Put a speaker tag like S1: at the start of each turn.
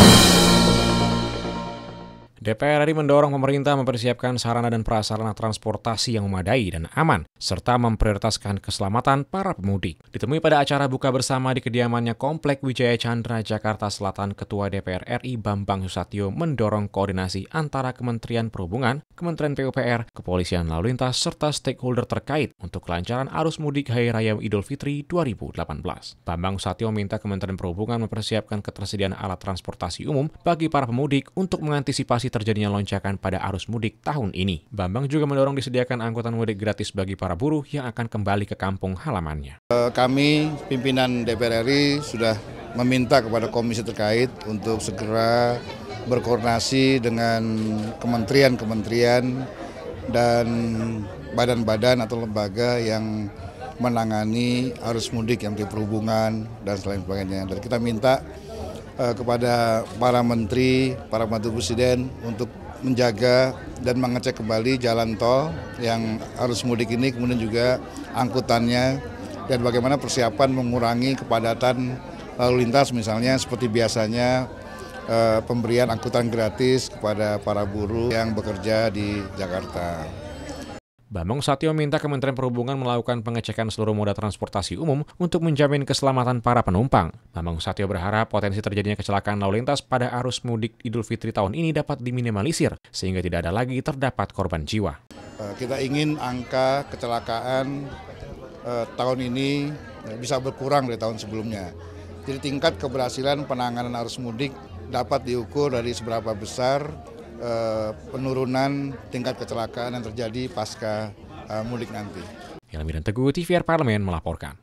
S1: you DPR RI mendorong pemerintah mempersiapkan sarana dan prasarana transportasi yang memadai dan aman, serta memprioritaskan keselamatan para pemudik. Ditemui pada acara buka bersama di kediamannya Komplek Wijaya Chandra, Jakarta Selatan, Ketua DPR RI Bambang Susatyo mendorong koordinasi antara Kementerian Perhubungan, Kementerian PUPR, Kepolisian Lalu Lintas, serta stakeholder terkait untuk kelancaran arus mudik Hari Raya Idul Fitri 2018. Bambang Susatyo minta Kementerian Perhubungan mempersiapkan ketersediaan alat transportasi umum bagi para pemudik untuk mengantisipasi terjadinya lonjakan pada arus mudik tahun ini. Bambang juga mendorong disediakan angkutan mudik gratis bagi para buruh yang akan kembali ke kampung halamannya.
S2: Eh, kami pimpinan DPR RI sudah meminta kepada komisi terkait untuk segera berkoordinasi dengan kementerian-kementerian dan badan-badan atau lembaga yang menangani arus mudik yang di perhubungan dan selain sebagainya. Dan kita minta Eh, kepada para menteri, para mantu presiden untuk menjaga dan mengecek kembali jalan tol yang harus mudik ini, kemudian juga angkutannya dan bagaimana persiapan mengurangi kepadatan lalu lintas misalnya seperti biasanya eh, pemberian angkutan gratis kepada para buruh yang bekerja di Jakarta.
S1: Bambang Satyo minta Kementerian Perhubungan melakukan pengecekan seluruh moda transportasi umum untuk menjamin keselamatan para penumpang. Bambang Satyo berharap potensi terjadinya kecelakaan lalu lintas pada arus mudik Idul Fitri tahun ini dapat diminimalisir sehingga tidak ada lagi terdapat korban jiwa.
S2: Eh, kita ingin angka kecelakaan eh, tahun ini eh, bisa berkurang dari tahun sebelumnya. Jadi tingkat keberhasilan penanganan arus mudik dapat diukur dari seberapa besar Eh, penurunan tingkat kecelakaan yang terjadi pasca eh, mudik nanti.
S1: dan Teguh, TVR Parlemen melaporkan.